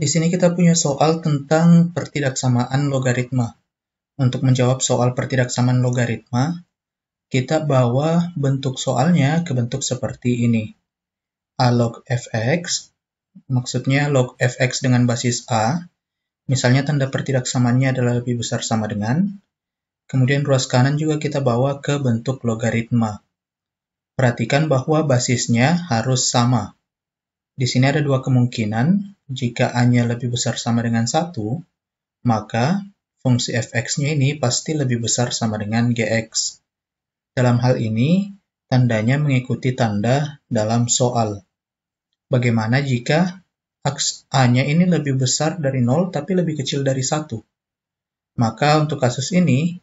Di sini kita punya soal tentang pertidaksamaan logaritma. Untuk menjawab soal pertidaksamaan logaritma, kita bawa bentuk soalnya ke bentuk seperti ini. A log fx, maksudnya log fx dengan basis A, misalnya tanda pertidaksamannya adalah lebih besar sama dengan, kemudian ruas kanan juga kita bawa ke bentuk logaritma. Perhatikan bahwa basisnya harus sama. Di sini ada dua kemungkinan, jika A-nya lebih besar sama dengan 1, maka fungsi fx-nya ini pasti lebih besar sama dengan gx. Dalam hal ini, tandanya mengikuti tanda dalam soal. Bagaimana jika A-nya ini lebih besar dari 0 tapi lebih kecil dari 1? Maka untuk kasus ini,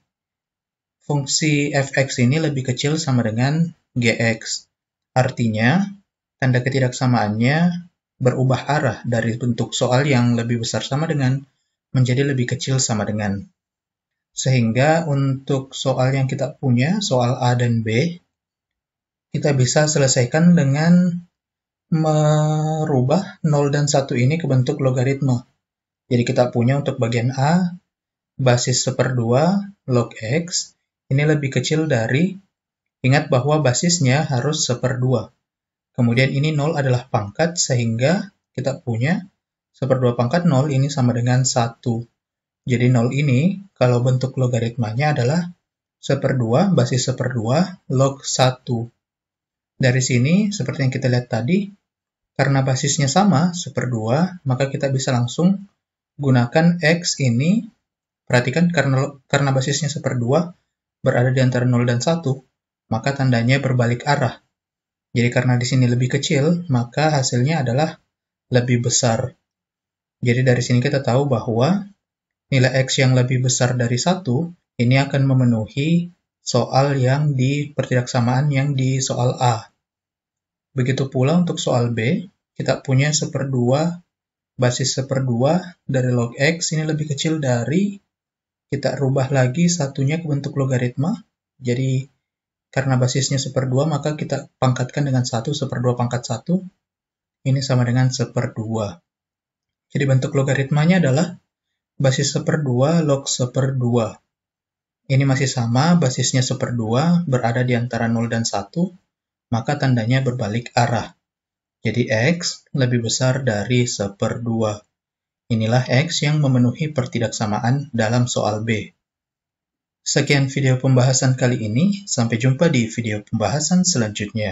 fungsi fx ini lebih kecil sama dengan gx. Artinya, tanda ketidaksamaannya berubah arah dari bentuk soal yang lebih besar sama dengan menjadi lebih kecil sama dengan. Sehingga untuk soal yang kita punya, soal A dan B, kita bisa selesaikan dengan merubah 0 dan 1 ini ke bentuk logaritma. Jadi kita punya untuk bagian A, basis 1 per 2 log X, ini lebih kecil dari, ingat bahwa basisnya harus 1 per 2 Kemudian ini 0 adalah pangkat, sehingga kita punya 1 per 2 pangkat 0 ini sama dengan 1. Jadi 0 ini, kalau bentuk logaritmanya adalah 1 per 2, basis 1 per 2, log 1. Dari sini, seperti yang kita lihat tadi, karena basisnya sama, 1 per 2, maka kita bisa langsung gunakan X ini. Perhatikan, karena, karena basisnya 1 per 2, berada di antara 0 dan 1, maka tandanya berbalik arah jadi karena di sini lebih kecil, maka hasilnya adalah lebih besar. Jadi dari sini kita tahu bahwa nilai X yang lebih besar dari satu ini akan memenuhi soal yang di pertidaksamaan yang di soal A. Begitu pula untuk soal B, kita punya seperdua basis seperdua dari log X ini lebih kecil dari kita rubah lagi satunya ke bentuk logaritma. Jadi karena basisnya seperdua, maka kita pangkatkan dengan 1 seperdua pangkat 1. Ini sama dengan seperdua. Jadi bentuk logaritmanya adalah basis seperdua log seperdua. Ini masih sama, basisnya seperdua, berada di antara 0 dan 1, maka tandanya berbalik arah. Jadi X lebih besar dari seperdua. Inilah X yang memenuhi pertidaksamaan dalam soal B. Sekian video pembahasan kali ini, sampai jumpa di video pembahasan selanjutnya.